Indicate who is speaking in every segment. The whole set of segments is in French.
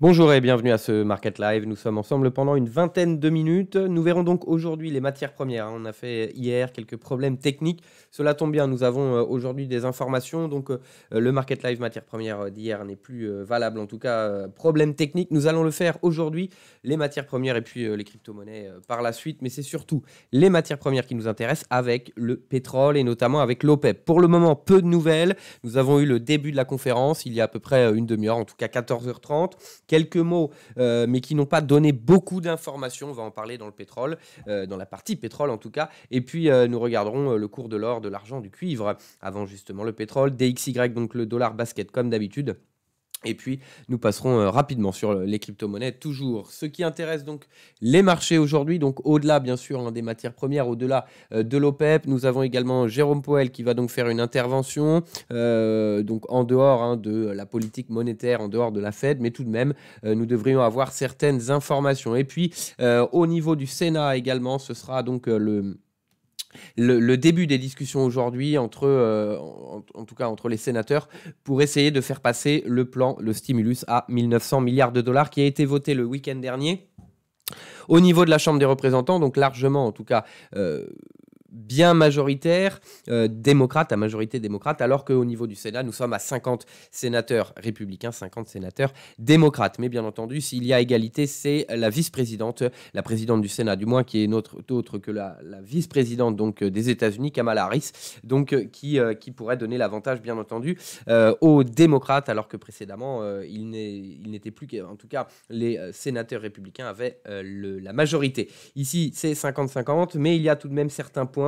Speaker 1: Bonjour et bienvenue à ce Market Live. Nous sommes ensemble pendant une vingtaine de minutes. Nous verrons donc aujourd'hui les matières premières. On a fait hier quelques problèmes techniques. Cela tombe bien, nous avons euh, aujourd'hui des informations. Donc euh, le Market Live matières premières euh, d'hier n'est plus valable. En tout cas, problème technique. Nous allons le faire aujourd'hui, les matières premières et puis les crypto-monnaies par la suite. Mais c'est surtout les matières premières qui nous intéressent avec le pétrole et notamment avec l'OPEP. Pour le moment, peu de nouvelles. Nous avons eu le début de la conférence il y a à peu près une demi-heure, en tout cas 14h30 quelques mots, euh, mais qui n'ont pas donné beaucoup d'informations. On va en parler dans le pétrole, euh, dans la partie pétrole en tout cas. Et puis euh, nous regarderons le cours de l'or, de l'argent, du cuivre, avant justement le pétrole, DXY, donc le dollar basket comme d'habitude. Et puis, nous passerons euh, rapidement sur euh, les crypto-monnaies, toujours. Ce qui intéresse donc les marchés aujourd'hui, donc au-delà, bien sûr, hein, des matières premières, au-delà euh, de l'OPEP, nous avons également Jérôme Poel qui va donc faire une intervention, donc en dehors hein, de la politique monétaire, en dehors de la Fed, mais tout de même, nous devrions avoir certaines informations. Et puis, au niveau du Sénat également, ce sera donc le le, début des discussions aujourd'hui entre, euh, en, tout cas entre les sénateurs, pour essayer de faire passer le plan, le stimulus à 1900 milliards de dollars qui a été voté le week-end dernier au niveau de la Chambre des représentants, donc largement en tout cas. Euh, bien majoritaire, euh, démocrate, à majorité démocrate, alors qu'au niveau du Sénat, nous sommes à 50 sénateurs républicains, 50 sénateurs démocrates. Mais bien entendu, s'il y a égalité, c'est la vice-présidente, la présidente du Sénat, du moins, qui est notre, autre que la, vice-présidente donc euh, des États-Unis, Kamala Harris, donc euh, qui, qui pourrait donner l'avantage, bien entendu, aux démocrates, alors que précédemment, il n'était plus qu'en tout cas, les sénateurs républicains avaient la majorité. Ici, c'est 50-50, mais il y a tout de même certains points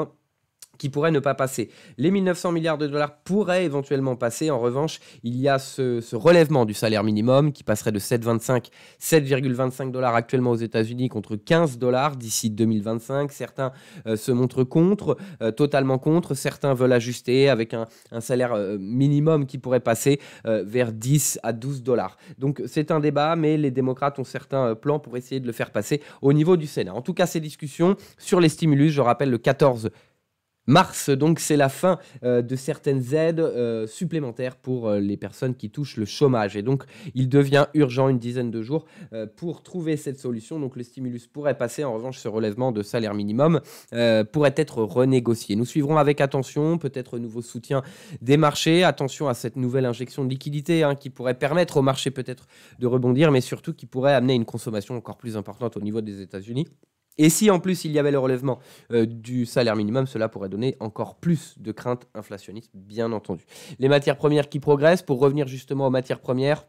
Speaker 1: qui pourrait ne pas passer. Les 1900 milliards de dollars pourraient éventuellement passer. En revanche, il y a ce, relèvement du salaire minimum qui passerait de 7,25 7,25 dollars actuellement aux États-Unis contre 15 dollars d'ici 2025. Certains euh, se montrent contre, euh, totalement contre. Certains veulent ajuster avec un, salaire euh, minimum qui pourrait passer vers 10 à 12 dollars. Donc c'est un débat, mais les démocrates ont certains plans pour essayer de le faire passer au niveau du Sénat. En tout cas, ces discussions sur les stimulus, je rappelle le 14 mars. Donc c'est la fin euh, de certaines aides euh, supplémentaires pour euh, les personnes qui touchent le chômage. Et donc il devient urgent une dizaine de jours pour trouver cette solution. Donc le stimulus pourrait passer. En revanche, ce relèvement de salaire minimum pourrait être renégocié. Nous suivrons avec attention, peut-être nouveau soutien des marchés. Attention à cette nouvelle injection de liquidité hein, qui pourrait permettre au marché peut-être de rebondir, mais surtout qui pourrait amener une consommation encore plus importante au niveau des États-Unis. Et si en plus il y avait le relèvement euh, du salaire minimum, cela pourrait donner encore plus de craintes inflationnistes, bien entendu. Les matières premières qui progressent, pour revenir justement aux matières premières,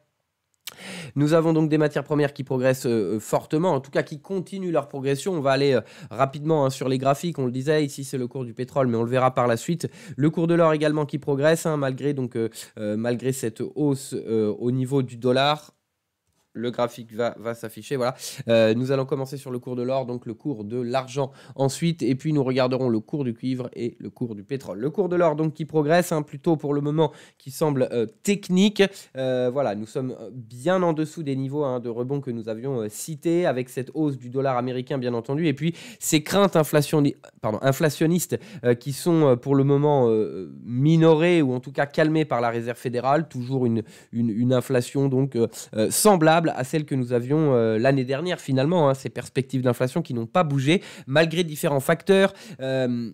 Speaker 1: nous avons donc des matières premières qui progressent euh, euh, fortement, en tout cas qui continuent leur progression. On va aller rapidement hein, sur les graphiques, on le disait, ici c'est le cours du pétrole, mais on le verra par la suite. Le cours de l'or également qui progresse, hein, malgré, donc, malgré cette hausse au niveau du dollar le graphique va, va s'afficher. Voilà. Euh, nous allons commencer sur le cours de l'or, donc le cours de l'argent ensuite, et puis nous regarderons le cours du cuivre et le cours du pétrole. Le cours de l'or, donc, qui progresse, hein, plutôt pour le moment, qui semble euh, technique. Euh, voilà, nous sommes bien en dessous des niveaux hein, de rebond que nous avions cités, avec cette hausse du dollar américain, bien entendu, et puis ces craintes pardon, inflationnistes qui sont pour le moment minorées, ou en tout cas calmées par la Réserve fédérale, toujours une, une, une inflation donc semblable à celle que nous avions euh, l'année dernière finalement, hein, ces perspectives d'inflation qui n'ont pas bougé malgré différents facteurs. Euh,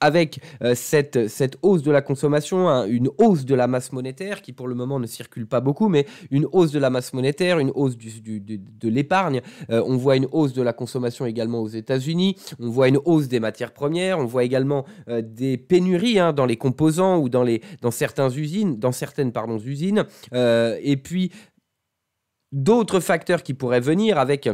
Speaker 1: avec euh, cette, cette, hausse de la consommation, hein, une hausse de la masse monétaire qui pour le moment ne circule pas beaucoup, mais une hausse de la masse monétaire, une hausse de l'épargne. on voit une hausse de la consommation également aux États-Unis, on voit une hausse des matières premières, on voit également des pénuries hein, dans les composants ou dans, les, dans, certaines usines, dans certaines pardon, usines. et puis d'autres facteurs qui pourraient venir avec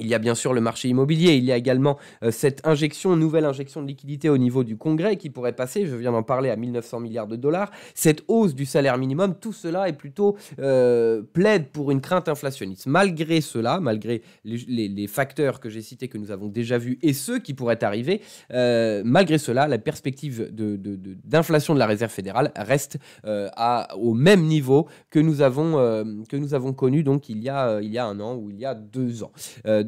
Speaker 1: il y a bien sûr le marché immobilier, il y a également euh, cette injection, nouvelle injection de liquidité au niveau du Congrès qui pourrait passer, je viens d'en parler, à 1900 milliards de dollars, cette hausse du salaire minimum, tout cela est plutôt euh, plaide pour une crainte inflationniste. Malgré cela, malgré les, facteurs que j'ai cités, que nous avons déjà vus et ceux qui pourraient arriver, euh, malgré cela, la perspective d'inflation de, la Réserve fédérale reste à, au même niveau que nous avons, que nous avons connu donc, il, y a, il y a un an ou il y a deux ans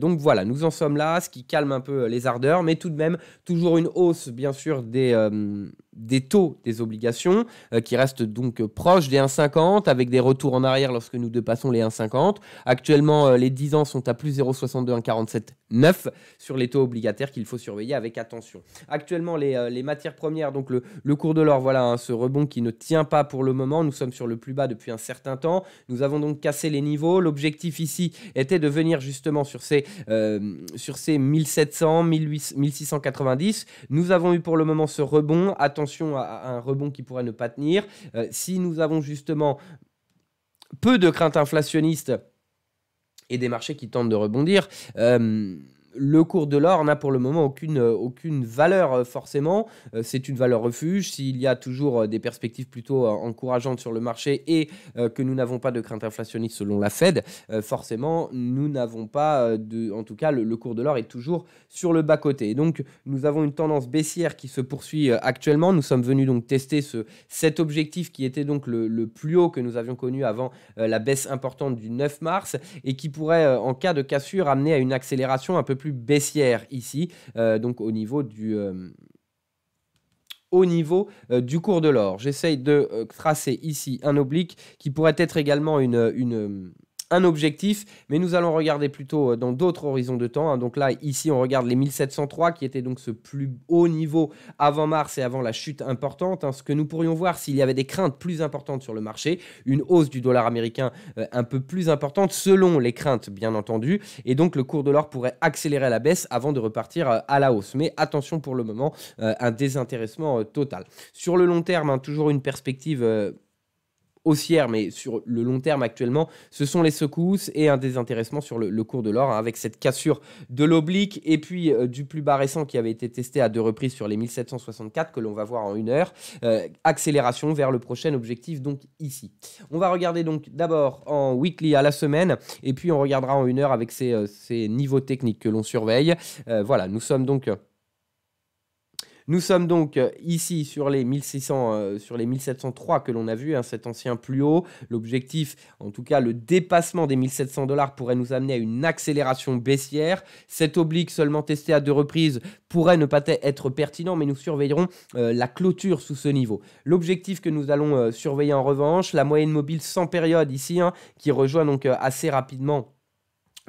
Speaker 1: donc voilà, nous en sommes là, ce qui calme un peu euh, les ardeurs, mais tout de même, toujours une hausse, bien sûr, des euh, des taux des obligations euh, qui restent donc proches des 1,50 avec des retours en arrière lorsque nous dépassons les 1,50. Actuellement, euh, les 10 ans sont à plus 0,62, 9 sur les taux obligataires qu'il faut surveiller avec attention. Actuellement, les, euh, les matières premières, donc le, le cours de l'or, voilà hein, ce rebond qui ne tient pas pour le moment. Nous sommes sur le plus bas depuis un certain temps. Nous avons donc cassé les niveaux. L'objectif ici était de venir justement sur ces, sur ces 1700, 1800, 1690. Nous avons eu pour le moment ce rebond. Attention attention à, un rebond qui pourrait ne pas tenir. Euh, si nous avons justement peu de craintes inflationnistes et des marchés qui tentent de rebondir, euh, le cours de l'or n'a pour le moment aucune, euh, aucune valeur euh, forcément. Euh, c'est une valeur refuge. S'il y a toujours des perspectives plutôt encourageantes sur le marché et que nous n'avons pas de crainte inflationniste selon la Fed, forcément, nous n'avons pas de. En tout cas, le, cours de l'or est toujours sur le bas-côté. Donc, nous avons une tendance baissière qui se poursuit actuellement. Nous sommes venus donc tester ce, cet objectif qui était donc le, le plus haut que nous avions connu avant la baisse importante du 9 mars et qui pourrait, en cas de cassure, amener à une accélération un peu plus baissière ici, euh, donc au niveau du euh, au niveau euh, du cours de l'or. J'essaye de tracer ici un oblique qui pourrait être également une un objectif, mais nous allons regarder plutôt euh, dans d'autres horizons de temps. Hein. Donc là, ici, on regarde les 1703, qui était donc ce plus haut niveau avant mars et avant la chute importante. Hein. Ce que nous pourrions voir s'il y avait des craintes plus importantes sur le marché, une hausse du dollar américain euh, un peu plus importante, selon les craintes, bien entendu. Et donc, le cours de l'or pourrait accélérer la baisse avant de repartir euh, à la hausse. Mais attention pour le moment, un désintéressement total. Sur le long terme, hein, toujours une perspective haussière, mais sur le long terme actuellement, ce sont les secousses et un désintéressement sur le, cours de l'or, hein, avec cette cassure de l'oblique et puis euh, du plus bas récent qui avait été testé à deux reprises sur les 1764 que l'on va voir en une heure. Euh, accélération vers le prochain objectif, donc ici. On va regarder donc d'abord en weekly à la semaine, et puis on regardera en une heure avec ces, euh, ces niveaux techniques que l'on surveille. voilà, nous sommes donc... Nous sommes donc euh, ici sur les 1600, euh, sur les 1703 que l'on a vu, hein, cet ancien plus haut. L'objectif, en tout cas le dépassement des 1700 dollars pourrait nous amener à une accélération baissière. Cet oblique seulement testé à deux reprises pourrait ne pas être pertinent, mais nous surveillerons euh, la clôture sous ce niveau. L'objectif que nous allons surveiller en revanche, la moyenne mobile sans période ici, hein, qui rejoint donc assez rapidement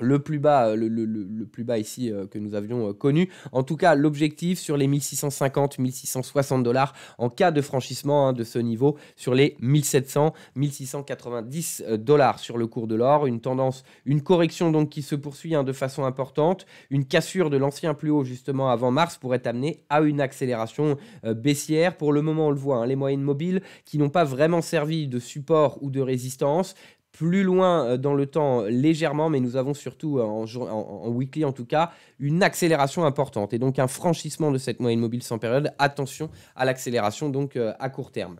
Speaker 1: le plus bas, euh, le, plus bas ici euh, que nous avions euh, connu. En tout cas, l'objectif sur les 1650-1660 dollars en cas de franchissement hein, de ce niveau sur les 1700-1690 dollars sur le cours de l'or. Une tendance, une correction donc qui se poursuit hein, de façon importante. Une cassure de l'ancien plus haut justement avant mars pourrait amener à une accélération baissière. Pour le moment, on le voit, hein, les moyennes mobiles qui n'ont pas vraiment servi de support ou de résistance plus loin euh, dans le temps euh, légèrement, mais nous avons surtout euh, en, weekly en tout cas une accélération importante et donc un franchissement de cette moyenne mobile sans période. Attention à l'accélération donc à court terme.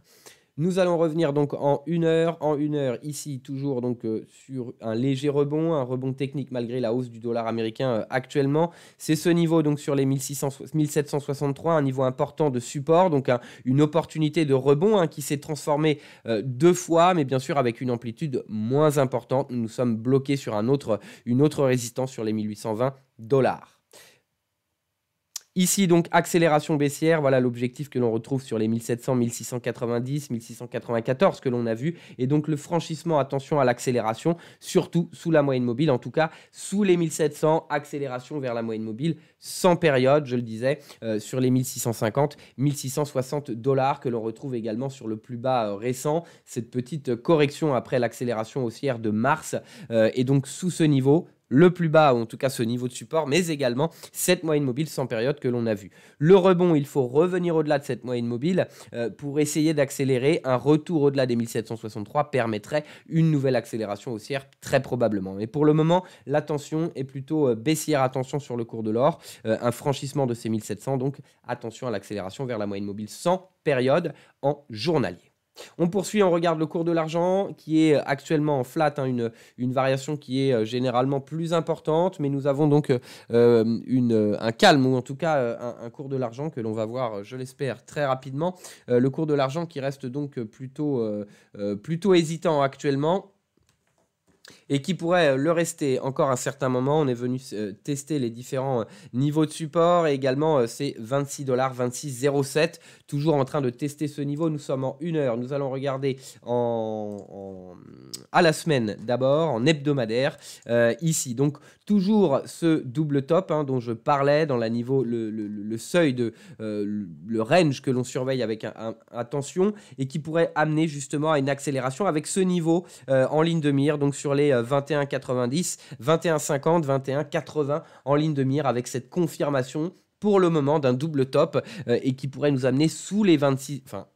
Speaker 1: Nous allons revenir donc en une heure. En une heure, ici, toujours donc euh, sur un léger rebond, un rebond technique malgré la hausse du dollar américain euh, actuellement. C'est ce niveau donc sur les 1600, 1763, un niveau important de support, donc une opportunité de rebond hein, qui s'est transformée euh, deux fois, mais bien sûr avec une amplitude moins importante. Nous, nous sommes bloqués sur un autre, une autre résistance sur les 1820 dollars. Ici, donc, accélération baissière, voilà l'objectif que l'on retrouve sur les 1700, 1690, 1694 que l'on a vu. Et donc, le franchissement, attention à l'accélération, surtout sous la moyenne mobile, en tout cas sous les 1700, accélération vers la moyenne mobile sans période, je le disais, euh, sur les 1650, 1660 dollars que l'on retrouve également sur le plus bas euh, récent. Cette petite euh, correction après l'accélération haussière de mars. et donc, sous ce niveau, le plus bas, ou en tout cas ce niveau de support, mais également cette moyenne mobile sans période que l'on a vu. Le rebond, il faut revenir au-delà de cette moyenne mobile euh, pour essayer d'accélérer. Un retour au-delà des 1763 permettrait une nouvelle accélération haussière très probablement. Mais pour le moment, l'attention est plutôt euh, baissière. Attention sur le cours de l'or, euh, un franchissement de ces 1700, donc attention à l'accélération vers la moyenne mobile sans période en journalier. On poursuit, on regarde le cours de l'argent qui est actuellement en flat, hein, une, variation qui est euh, généralement plus importante, mais nous avons donc euh, euh, un calme ou en tout cas un, cours de l'argent que l'on va voir, je l'espère, très rapidement. le cours de l'argent qui reste donc plutôt, plutôt hésitant actuellement et qui pourrait le rester encore un certain moment. On est venu tester les différents niveaux de support et également ces 26 dollars, 26,07 toujours en train de tester ce niveau. Nous sommes en une heure. Nous allons regarder à la semaine d'abord, en hebdomadaire, euh, ici. Donc, toujours ce double top hein, dont je parlais dans la niveau, le, seuil, de, euh, le range que l'on surveille avec attention et qui pourrait amener justement à une accélération avec ce niveau euh, en ligne de mire, donc sur les 21,90, 21,50, 21,80 en ligne de mire avec cette confirmation pour le moment d'un double top euh, et qui pourrait nous amener sous les 26, enfin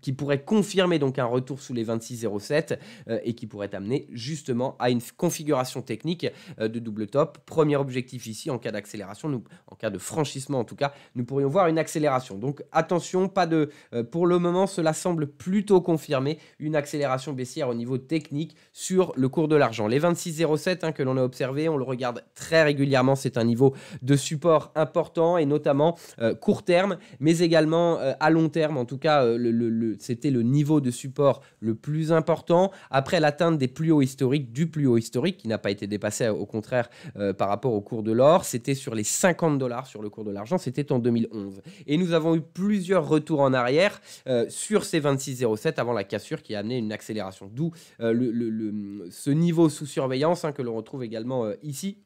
Speaker 1: qui pourrait confirmer donc un retour sous les 26,07 euh, et qui pourrait amener justement à une configuration technique euh, de double top. Premier objectif ici, en cas d'accélération, en cas de franchissement en tout cas, nous pourrions voir une accélération. Donc attention, pas de, euh, pour le moment, cela semble plutôt confirmer une accélération baissière au niveau technique sur le cours de l'argent. Les 26,07 hein, que l'on a observé, on le regarde très régulièrement, c'est un niveau de support important et notamment court terme, mais également à long terme, en tout cas le c'était le niveau de support le plus important après l'atteinte des plus hauts historiques, du plus haut historique qui n'a pas été dépassé au contraire euh, par rapport au cours de l'or. C'était sur les 50 dollars sur le cours de l'argent, c'était en 2011. Et nous avons eu plusieurs retours en arrière euh, sur ces 26,07 avant la cassure qui a amené une accélération. D'où euh, ce niveau sous surveillance hein, que l'on retrouve également ici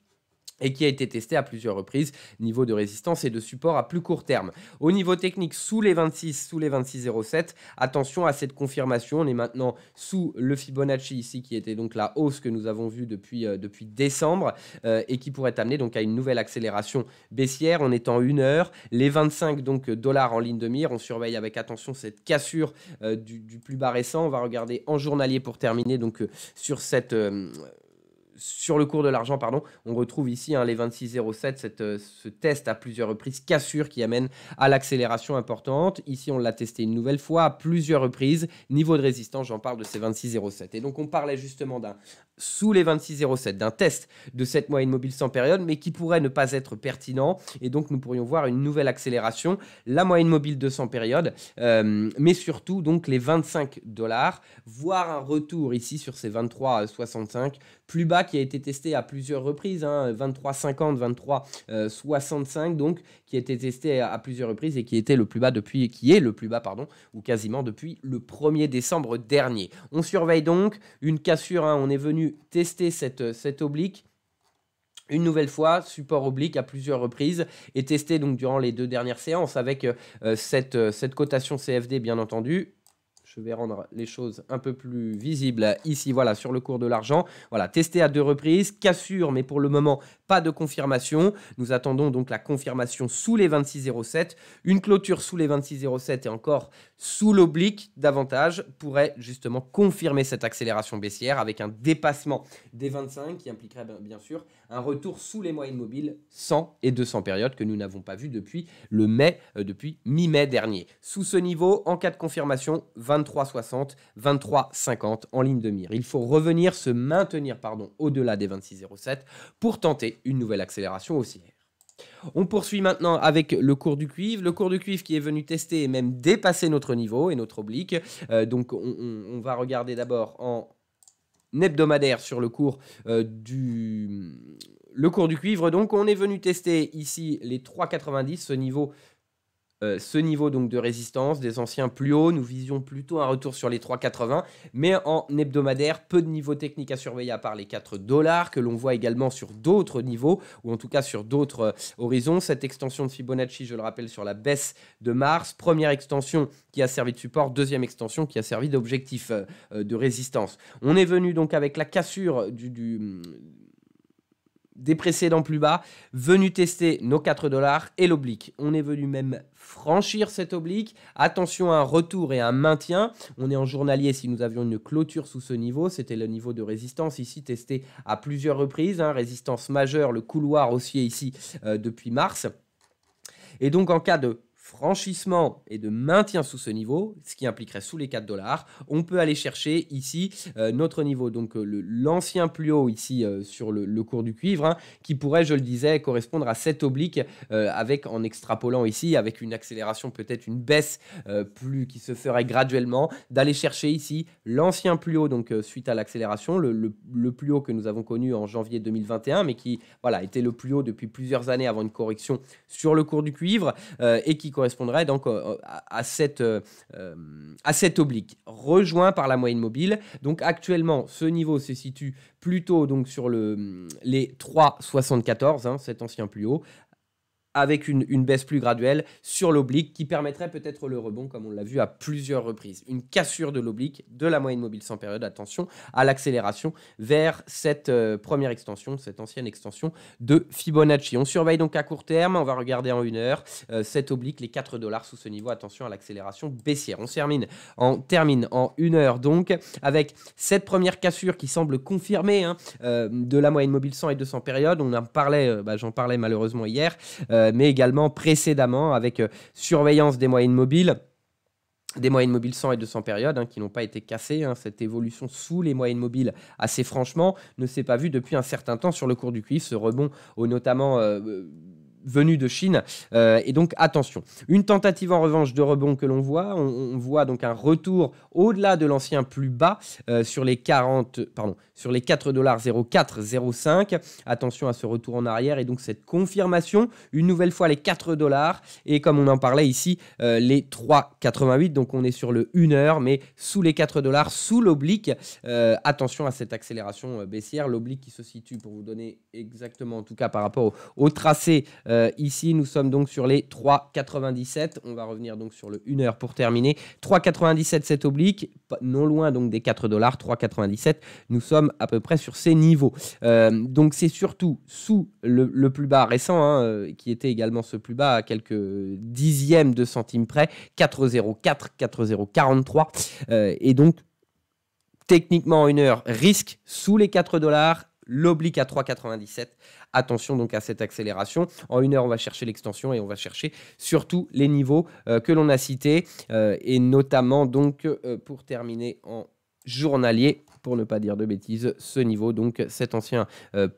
Speaker 1: et qui a été testé à plusieurs reprises, niveau de résistance et de support à plus court terme. Au niveau technique, sous les 26, sous les 26,07, attention à cette confirmation, on est maintenant sous le Fibonacci ici, qui était donc la hausse que nous avons vue depuis, euh, depuis décembre, euh, et qui pourrait amener donc à une nouvelle accélération baissière, on est en 1 heure, les 25 donc dollars en ligne de mire, on surveille avec attention cette cassure euh, du, du, plus bas récent, on va regarder en journalier pour terminer donc sur cette sur le cours de l'argent, pardon, on retrouve ici hein, les 26,07, euh, ce test à plusieurs reprises, cassure qui amène à l'accélération importante. Ici, on l'a testé une nouvelle fois à plusieurs reprises. Niveau de résistance, j'en parle de ces 26,07. Et donc, on parlait justement d'un sous les 26,07, d'un test de cette moyenne mobile sans période, mais qui pourrait ne pas être pertinent. Et donc, nous pourrions voir une nouvelle accélération, la moyenne mobile de 100 période, euh, mais surtout donc les 25 dollars, voire un retour ici sur ces 23,65 plus bas qui a été testé à plusieurs reprises, hein, 23,50, 23,65, euh, donc qui a été testé à, plusieurs reprises et qui était le plus bas depuis, qui est le plus bas, pardon, ou quasiment depuis le 1er décembre dernier. On surveille donc une cassure, hein, on est venu tester cette, cette oblique une nouvelle fois, support oblique à plusieurs reprises et testé donc durant les deux dernières séances avec euh, cette, cette cotation CFD bien entendu je vais rendre les choses un peu plus visibles ici, voilà, sur le cours de l'argent. Voilà, testé à deux reprises, cassure, mais pour le moment, pas de confirmation. Nous attendons donc la confirmation sous les 26,07. Une clôture sous les 26,07 et encore sous l'oblique davantage pourrait justement confirmer cette accélération baissière avec un dépassement des 25 qui impliquerait ben, bien sûr un retour sous les moyennes mobiles 100 et 200 périodes que nous n'avons pas vu depuis le mai, euh, depuis mi-mai dernier. Sous ce niveau, en cas de confirmation, 23,60, 23,50 en ligne de mire. Il faut revenir, se maintenir pardon, au-delà des 26,07 pour tenter une nouvelle accélération aussi. On poursuit maintenant avec le cours du cuivre. Le cours du cuivre qui est venu tester et même dépasser notre niveau et notre oblique. Euh, donc on, va regarder d'abord en hebdomadaire sur le cours euh, du le cours du cuivre. Donc on est venu tester ici les 3,90, ce niveau euh, ce niveau donc de résistance des anciens plus hauts, Nous visions plutôt un retour sur les 3,80, mais en hebdomadaire, peu de niveaux techniques à surveiller à part les 4 dollars que l'on voit également sur d'autres niveaux ou en tout cas sur d'autres euh, horizons. Cette extension de Fibonacci, je le rappelle, sur la baisse de mars, première extension qui a servi de support, deuxième extension qui a servi d'objectif euh, de résistance. On est venu donc avec la cassure du, du des précédents plus bas, venu tester nos 4 dollars et l'oblique. On est venu même franchir cet oblique. Attention à un retour et un maintien. On est en journalier si nous avions une clôture sous ce niveau. C'était le niveau de résistance ici testé à plusieurs reprises. Hein. Résistance majeure, le couloir haussier ici euh, depuis mars. Et donc en cas de franchissement et de maintien sous ce niveau, ce qui impliquerait sous les 4 dollars, on peut aller chercher ici euh, notre niveau, donc euh, l'ancien plus haut ici euh, sur le, cours du cuivre, hein, qui pourrait, je le disais, correspondre à cette oblique avec en extrapolant ici, avec une accélération peut-être une baisse plus qui se ferait graduellement, d'aller chercher ici l'ancien plus haut, donc suite à l'accélération, le, plus haut que nous avons connu en janvier 2021, mais qui voilà était le plus haut depuis plusieurs années avant une correction sur le cours du cuivre et qui correspond correspondrait donc euh, à, cet à euh, euh, oblique, rejoint par la moyenne mobile. Donc actuellement, ce niveau se situe plutôt donc sur le, les 3,74, cet ancien plus haut, avec une, baisse plus graduelle sur l'oblique qui permettrait peut-être le rebond comme on l'a vu à plusieurs reprises. Une cassure de l'oblique, de la moyenne mobile sans période, attention, à l'accélération vers cette euh, première extension, cette ancienne extension de Fibonacci. On surveille donc à court terme, on va regarder en une heure euh, cette oblique, les 4 dollars sous ce niveau, attention à l'accélération baissière. On termine en, termine en une heure donc avec cette première cassure qui semble confirmée hein, euh, de la moyenne mobile 100 et 200 périodes. On en parlait, bah, j'en parlais malheureusement hier. Euh, mais également précédemment avec euh, surveillance des moyennes mobiles des moyennes mobiles 100 et 200 périodes hein, qui n'ont pas été cassées. Hein. cette évolution sous les moyennes mobiles, assez franchement, ne s'est pas vue depuis un certain temps sur le cours du cuivre. Ce rebond, au notamment. Euh, venu de Chine. Euh, et donc attention. Une tentative en revanche de rebond que l'on voit, on, voit donc un retour au-delà de l'ancien plus bas euh, sur les 40, pardon, sur les 4,0405. Attention à ce retour en arrière et donc cette confirmation une nouvelle fois les 4 dollars et comme on en parlait ici euh, les 3,88. Donc on est sur le 1 heure mais sous les 4 dollars, sous l'oblique. attention à cette accélération baissière, l'oblique qui se situe pour vous donner exactement en tout cas par rapport au tracé euh, ici, nous sommes donc sur les 3,97. On va revenir donc sur le 1h pour terminer. 3,97 cette oblique, non loin donc des 4 dollars, 3,97. Nous sommes à peu près sur ces niveaux. Euh, donc c'est surtout sous le, plus bas récent, hein, euh, qui était également ce plus bas à quelques dixièmes de centimes près, 4,04, 4,043. et donc techniquement 1 heure risque sous les 4 dollars l'oblique à 3,97. Attention donc à cette accélération. En une heure, on va chercher l'extension et on va chercher surtout les niveaux euh, que l'on a cités euh, et notamment donc euh, pour terminer en journalier pour ne pas dire de bêtises, ce niveau, donc cet ancien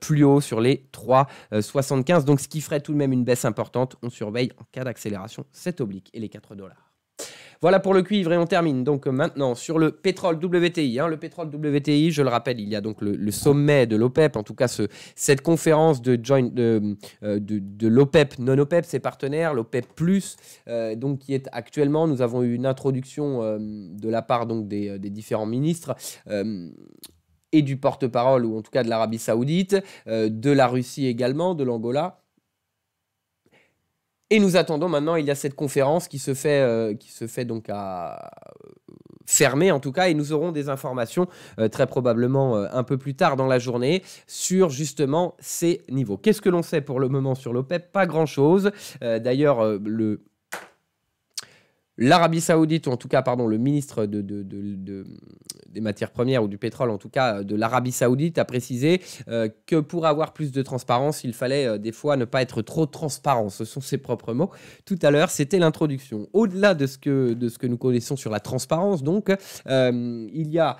Speaker 1: plus haut sur les 3,75. donc ce qui ferait tout de même une baisse importante. On surveille en cas d'accélération cet oblique et les 4 dollars. Voilà pour le cuivre et on termine donc euh, maintenant sur le pétrole WTI. Hein, le pétrole WTI, je le rappelle, il y a donc le, sommet de l'OPEP, e en tout cas cette conférence de, de, euh, l'OPEP, non-OPEP, e ses partenaires, l'OPEP, e euh, donc qui est actuellement, nous avons eu une introduction de la part donc, des, différents ministres. et du porte-parole, ou en tout cas de l'Arabie saoudite, de la Russie également, de l'Angola. Et nous attendons maintenant, il y a cette conférence qui se fait, euh, qui se fait donc à euh, fermer en tout cas, et nous aurons des informations euh, très probablement un peu plus tard dans la journée sur justement ces niveaux. Qu'est-ce que l'on sait pour le moment sur l'OPEP Pas grand-chose. D'ailleurs, le l'Arabie Saoudite, ou en tout cas, pardon, le ministre des matières premières ou du pétrole, en tout cas, euh, de l'Arabie Saoudite, a précisé euh, que pour avoir plus de transparence, il fallait euh, des fois ne pas être trop transparent. Ce sont ses propres mots. Tout à l'heure, c'était l'introduction. Au-delà de ce que nous connaissons sur la transparence, donc, il y a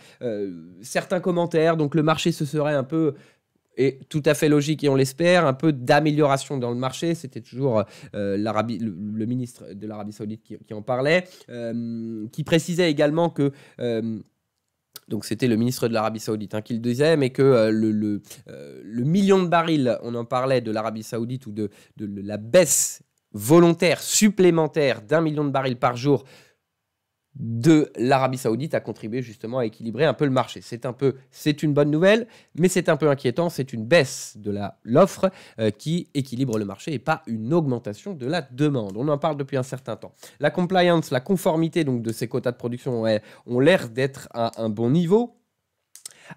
Speaker 1: certains commentaires. Donc, le marché se serait un peu et tout à fait logique, et on l'espère, un peu d'amélioration dans le marché. C'était toujours euh, l'Arabie, le, ministre de l'Arabie saoudite qui, en parlait, euh, qui précisait également que... Euh, donc c'était le ministre de l'Arabie saoudite hein, qui le disait, mais que le, le, million de barils, on en parlait de l'Arabie saoudite ou de la baisse volontaire supplémentaire d'un million de barils par jour de l'Arabie Saoudite a contribué justement à équilibrer un peu le marché. C'est un peu, c'est une bonne nouvelle, mais c'est un peu inquiétant. C'est une baisse de l'offre euh, qui équilibre le marché et pas une augmentation de la demande. On en parle depuis un certain temps. La compliance, la conformité donc de ces quotas de production, ont l'air d'être à un bon niveau.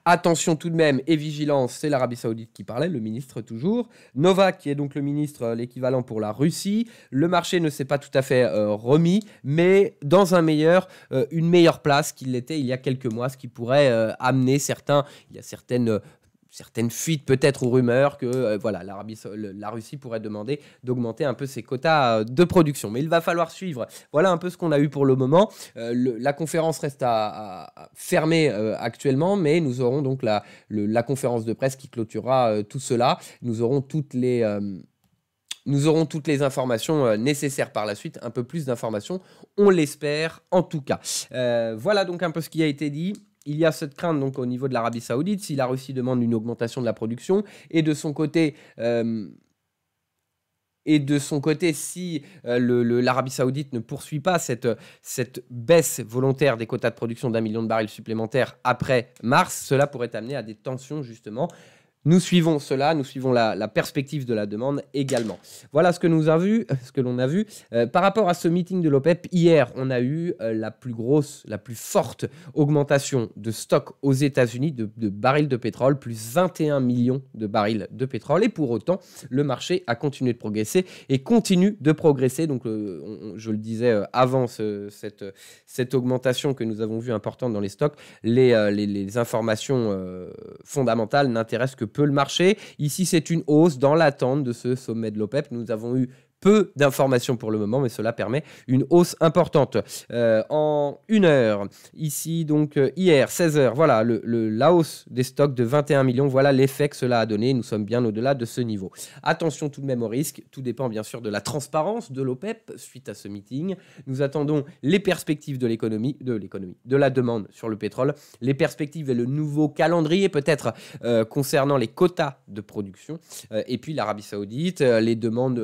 Speaker 1: Attention tout de même et vigilance, c'est l'Arabie Saoudite qui parlait, le ministre toujours. Novak qui est donc le ministre, euh, l'équivalent pour la Russie. Le marché ne s'est pas tout à fait euh, remis, mais dans un meilleur, euh, une meilleure place qu'il l'était il y a quelques mois, ce qui pourrait amener certains, il y a certaines certaines fuites peut-être ou rumeurs que euh, voilà la Russie pourrait demander d'augmenter un peu ses quotas euh, de production. Mais il va falloir suivre. Voilà un peu ce qu'on a eu pour le moment. Euh, la conférence reste à, fermer actuellement, mais nous aurons donc la, conférence de presse qui clôturera tout cela. Nous aurons toutes les informations nécessaires par la suite, un peu plus d'informations, on l'espère en tout cas. voilà donc un peu ce qui a été dit il y a cette crainte donc au niveau de l'Arabie Saoudite si la Russie demande une augmentation de la production et de son côté euh, et de son côté, si euh, l'Arabie saoudite ne poursuit pas cette, cette baisse volontaire des quotas de production d'un million de barils supplémentaires après mars, cela pourrait amener à des tensions justement nous suivons cela, nous suivons la, perspective de la demande également. Voilà ce que nous avons vu, euh, ce que l'on a vu. Euh, par rapport à ce meeting de l'OPEP, hier, on a eu euh, la plus grosse, la plus forte augmentation de stock aux États-Unis de, barils de pétrole, plus 21 millions de barils de pétrole. Et pour autant, le marché a continué de progresser et continue de progresser. Donc, je le disais avant cette, cette augmentation que nous avons vue importante dans les stocks, les, les informations fondamentales n'intéressent que le marché. Ici, c'est une hausse dans l'attente de ce sommet de l'OPEP. Nous avons eu peu d'informations pour le moment, mais cela permet une hausse importante. Euh, en une heure, ici donc euh, hier, 16h, voilà le, la hausse des stocks de 21 millions, voilà l'effet que cela a donné. Nous sommes bien au-delà de ce niveau. Attention tout de même au risque, tout dépend bien sûr de la transparence de l'OPEP suite à ce meeting. Nous attendons les perspectives de l'économie, de l'économie, de la demande sur le pétrole, les perspectives et le nouveau calendrier peut-être euh, concernant les quotas de production, et puis l'Arabie saoudite, les demandes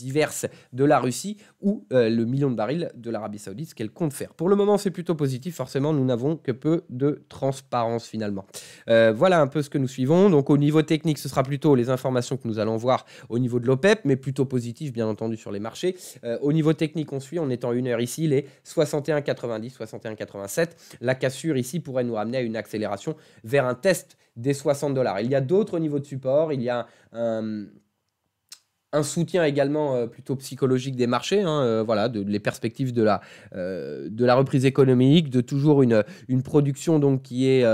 Speaker 1: diverses de la Russie ou euh, le million de barils de l'Arabie saoudite, ce qu'elle compte faire. Pour le moment, c'est plutôt positif. Forcément, nous n'avons que peu de transparence finalement. Euh, voilà un peu ce que nous suivons. Donc au niveau technique, ce sera plutôt les informations que nous allons voir au niveau de l'OPEP, mais plutôt positif bien entendu sur les marchés. Euh, au niveau technique, on suit en étant une heure ici les 61,90, 61,87. La cassure ici pourrait nous ramener à une accélération vers un test des 60 dollars. Il y a d'autres niveaux de support, il y a un un soutien également euh, plutôt psychologique des marchés, hein, euh, voilà, de, les perspectives de la, euh, de la reprise économique, de toujours une, une production donc qui est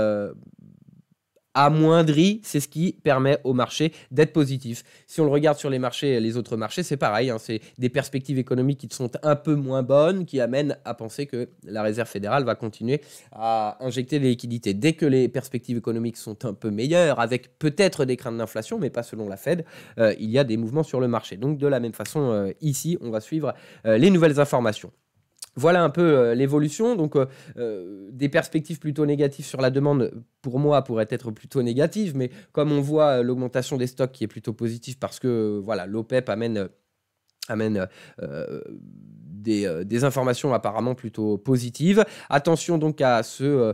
Speaker 1: amoindri, c'est ce qui permet au marché d'être positif. Si on le regarde sur les marchés, les autres marchés, c'est pareil, hein, c'est des perspectives économiques qui sont un peu moins bonnes, qui amènent à penser que la Réserve fédérale va continuer à injecter des liquidités. Dès que les perspectives économiques sont un peu meilleures, avec peut-être des craintes d'inflation, mais pas selon la Fed, euh, il y a des mouvements sur le marché. Donc de la même façon, euh, ici, on va suivre euh, les nouvelles informations. Voilà un peu euh, l'évolution. Donc, euh, euh, des perspectives plutôt négatives sur la demande, pour moi, pourraient être plutôt négatives. Mais comme on voit l'augmentation des stocks qui est plutôt positive parce que voilà, l'OPEP amène amène des, informations apparemment plutôt positives. Attention donc à ce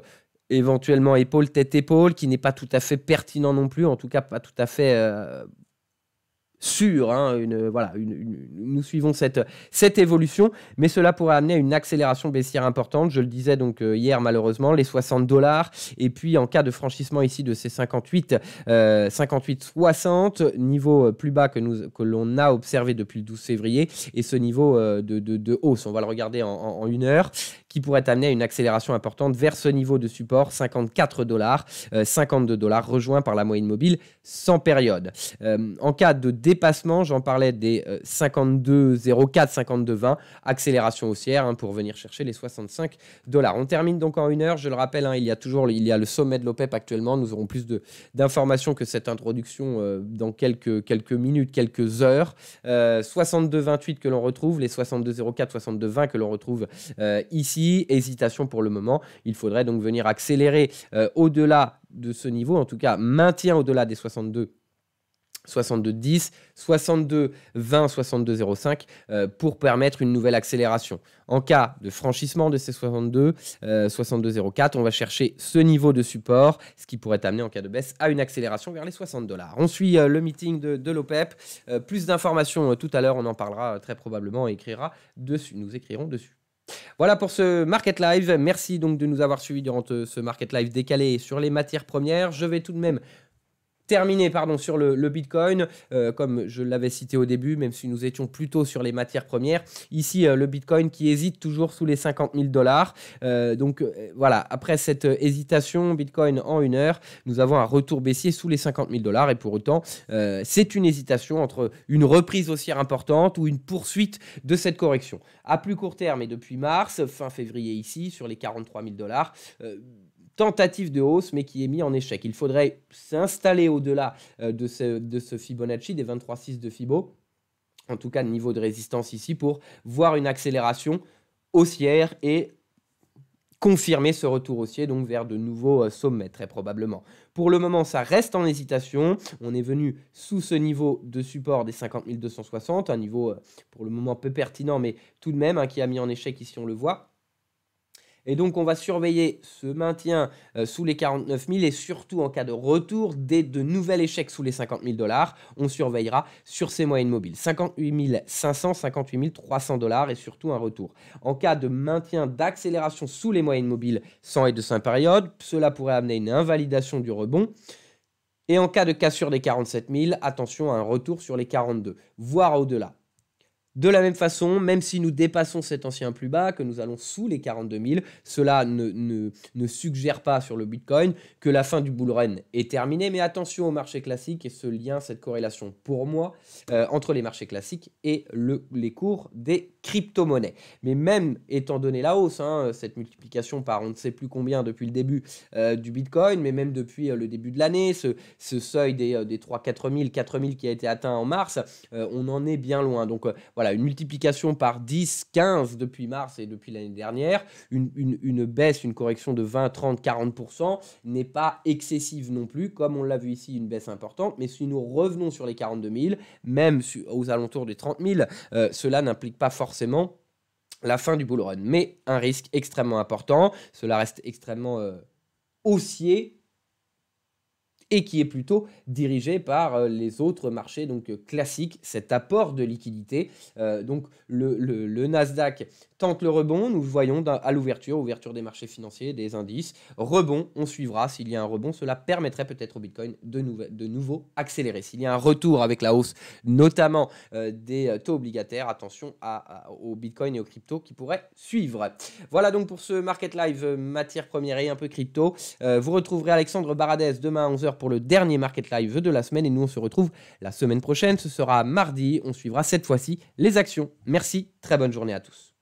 Speaker 1: éventuellement épaule-tête-épaule qui n'est pas tout à fait pertinent non plus, en tout cas pas tout à fait sûr, hein, une, voilà, une, nous suivons cette, cette évolution, mais cela pourrait amener à une accélération baissière importante. Je le disais donc euh, hier, malheureusement, les 60 dollars. Et puis, en cas de franchissement ici de ces 58, 58 60, niveau euh, plus bas que, nous, que l'on a observé depuis le 12 février, et ce niveau euh, de, de, hausse, on va le regarder en une heure qui pourrait amener à une accélération importante vers ce niveau de support 54 dollars, 52 euh, dollars rejoint par la moyenne mobile sans période. Euh, en cas de dépassement, j'en parlais des 52,04, euh, 52,20, accélération haussière hein, pour venir chercher les 65 dollars. On termine donc en une heure. Je le rappelle, hein, il y a toujours il y a le sommet de l'OPEP actuellement. Nous aurons plus d'informations que cette introduction dans quelques, quelques minutes, quelques heures. 62,28 que l'on retrouve, les 62,04, 62,20 que l'on retrouve ici hésitation pour le moment. Il faudrait donc venir accélérer euh, au-delà de ce niveau, en tout cas maintien au-delà des 62 62 10, 62 20, 62 05 pour permettre une nouvelle accélération. En cas de franchissement de ces 62, 62 euh, on va chercher ce niveau de support, ce qui pourrait amener en cas de baisse à une accélération vers les 60 dollars. On suit euh, le meeting de, de l'OPEP. plus d'informations tout à l'heure, on en parlera très probablement et écrira dessus. Nous écrirons dessus. Voilà pour ce Market Live. Merci donc de nous avoir suivis durant euh, ce Market Live décalé sur les matières premières. Je vais tout de même Terminé pardon, sur le, Bitcoin, euh, comme je l'avais cité au début, même si nous étions plutôt sur les matières premières. Ici, euh, le Bitcoin qui hésite toujours sous les 50 000 dollars. Euh, donc voilà, après cette hésitation, Bitcoin en une heure, nous avons un retour baissier sous les 50 000 dollars. Et pour autant, c'est une hésitation entre une reprise haussière importante ou une poursuite de cette correction. À plus court terme et depuis mars, fin février ici, sur les 43 000 dollars tentative de hausse, mais qui est mise en échec. Il faudrait s'installer au-delà euh, de ce, de ce Fibonacci, des 23,6 de Fibo, en tout cas niveau de résistance ici, pour voir une accélération haussière et confirmer ce retour haussier, donc vers de nouveaux euh, sommets très probablement. Pour le moment, ça reste en hésitation. On est venu sous ce niveau de support des 50 260, un niveau euh, pour le moment peu pertinent, mais tout de même hein, qui a mis en échec ici, on le voit. Et donc, on va surveiller ce maintien euh, sous les 49 000 et surtout en cas de retour des de nouvel échecs sous les 50 000 dollars, on surveillera sur ces moyennes mobiles 58 500, 58 300 dollars et surtout un retour. En cas de maintien d'accélération sous les moyennes mobiles 100 et 200 périodes, cela pourrait amener une invalidation du rebond. Et en cas de cassure des 47 000, attention à un retour sur les 42, voire au-delà. De la même façon, même si nous dépassons cet ancien plus bas, que nous allons sous les 42 000, cela ne, ne, suggère pas sur le Bitcoin que la fin du bull run est terminée. Mais attention au marché classique et ce lien, cette corrélation pour moi euh, entre les marchés classiques et le, les cours des crypto-monnaies. Mais même étant donné la hausse, hein, cette multiplication par on ne sait plus combien depuis le début euh, du Bitcoin, mais même depuis euh, le début de l'année, ce, seuil des, des 3 4 000, 4 000 qui a été atteint en mars, on en est bien loin. Donc voilà une multiplication par 10, 15 depuis mars et depuis l'année dernière, une, baisse, une correction de 20, 30, 40% n'est pas excessive non plus, comme on l'a vu ici, une baisse importante, mais si nous revenons sur les 42 000, même aux alentours des 30 000, euh, cela n'implique pas forcément la fin du bull run, mais un risque extrêmement important, cela reste extrêmement... Euh, haussier et qui est plutôt dirigé par euh, les autres marchés donc euh, classiques, cet apport de liquidité. Euh, donc le, Nasdaq tente le rebond, nous voyons à l'ouverture, ouverture des marchés financiers, des indices, rebond, on suivra s'il y a un rebond, cela permettrait peut-être au Bitcoin de, nouveau accélérer. S'il y a un retour avec la hausse notamment des taux obligataires, attention à, au Bitcoin et aux crypto qui pourraient suivre. Voilà donc pour ce Market Live matière première et un peu crypto. vous retrouverez Alexandre Baradez demain à 11h pour le dernier Market Live de la semaine et nous on se retrouve la semaine prochaine. Ce sera mardi, on suivra cette fois-ci les actions. Merci, très bonne journée à tous.